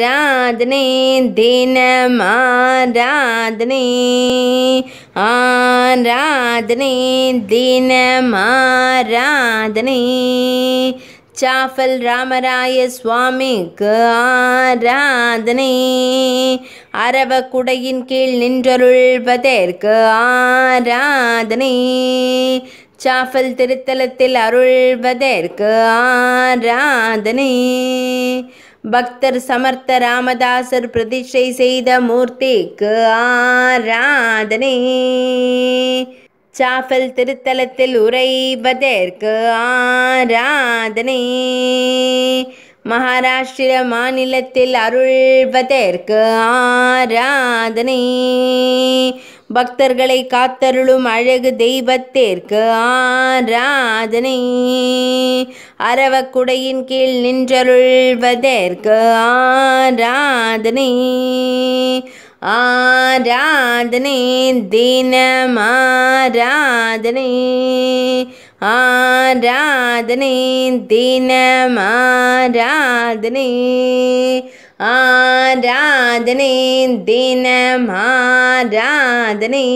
आराधने தினம் आराधने आराधने தினம் आराधने சாஃபல் ராமராய சுவாமிக்கு ஆராதனை அரப குடையின் கீழ் நின்றருள்வதற்கு ஆராதனை சாஃபல் திருத்தலத்தில் அருள்வதற்கு ஆராதனை பக்தர் சமர்த்த ராமதாசர் பிரதிஷ்டை செய்த மூர்த்திக்கு ஆராதனை சாஃபல் திருத்தலத்தில் உரைவதற்கு ஆராதனை மகாராஷ்டிர மாநிலத்தில் அருள்வதற்கு ஆராதனை பக்தர்களை காத்தருளும் அழகு தெய்வத்திற்கு ஆராதனை அறவக்குடையின் கீழ் நின்றருள்வதற்கு ஆராதனை ஆராதனை தினம் ஆராதனை ஆராதனை தினம் ஆராதனை ஆராதனை